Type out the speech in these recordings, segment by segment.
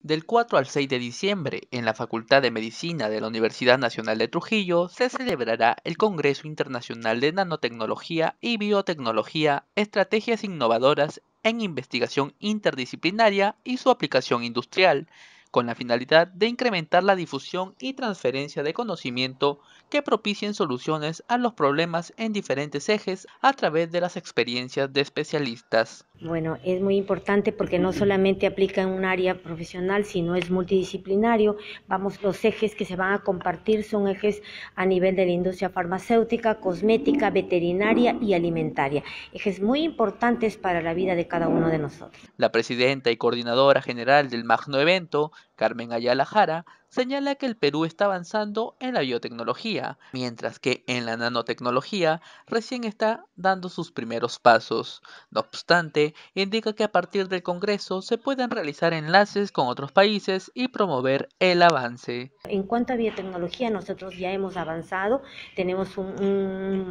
Del 4 al 6 de diciembre, en la Facultad de Medicina de la Universidad Nacional de Trujillo, se celebrará el Congreso Internacional de Nanotecnología y Biotecnología, Estrategias Innovadoras en Investigación Interdisciplinaria y su aplicación industrial, con la finalidad de incrementar la difusión y transferencia de conocimiento que propicien soluciones a los problemas en diferentes ejes a través de las experiencias de especialistas bueno, es muy importante porque no solamente aplica en un área profesional, sino es multidisciplinario. Vamos, los ejes que se van a compartir son ejes a nivel de la industria farmacéutica, cosmética, veterinaria y alimentaria. Ejes muy importantes para la vida de cada uno de nosotros. La presidenta y coordinadora general del Magno Evento Carmen Ayala Jara, señala que el Perú está avanzando en la biotecnología, mientras que en la nanotecnología recién está dando sus primeros pasos. No obstante, indica que a partir del Congreso se pueden realizar enlaces con otros países y promover el avance. En cuanto a biotecnología, nosotros ya hemos avanzado, tenemos un,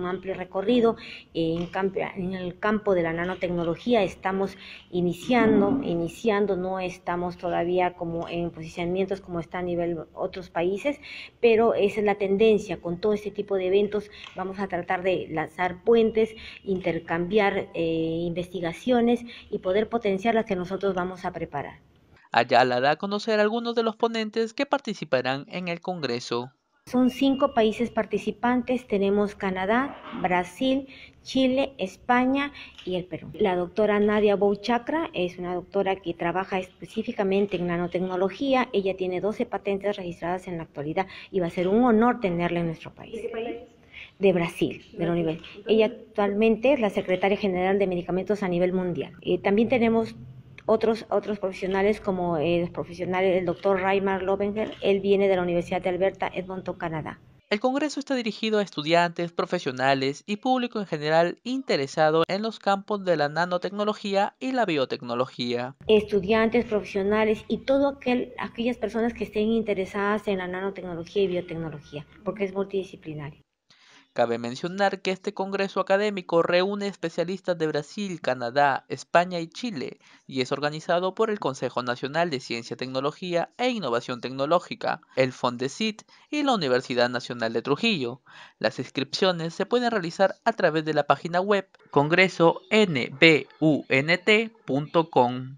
amplio recorrido. En, en el campo de la nanotecnología estamos iniciando, iniciando, no estamos todavía como en posicionamientos como está a nivel otros países, pero esa es la tendencia. Con todo este tipo de eventos vamos a tratar de lanzar puentes, intercambiar eh, investigaciones y poder potenciar las que nosotros vamos a preparar. Allá la da a conocer algunos de los ponentes que participarán en el Congreso. Son cinco países participantes. Tenemos Canadá, Brasil, Chile, España y el Perú. La doctora Nadia Bouchakra es una doctora que trabaja específicamente en nanotecnología. Ella tiene 12 patentes registradas en la actualidad y va a ser un honor tenerla en nuestro país. ¿De qué país? de Brasil, de la universidad. Ella actualmente es la secretaria general de medicamentos a nivel mundial. Eh, también tenemos otros, profesionales como eh, los profesionales, el doctor Raymar Lobenger, él viene de la Universidad de Alberta, Edmonton, Canadá. El Congreso está dirigido a estudiantes, profesionales y público en general interesado en los campos de la nanotecnología y la biotecnología. Estudiantes, profesionales y todo aquel, aquellas personas que estén interesadas en la nanotecnología y biotecnología, porque es multidisciplinario. Cabe mencionar que este congreso académico reúne especialistas de Brasil, Canadá, España y Chile y es organizado por el Consejo Nacional de Ciencia, Tecnología e Innovación Tecnológica, el Fondesit y la Universidad Nacional de Trujillo. Las inscripciones se pueden realizar a través de la página web congresonbunt.com.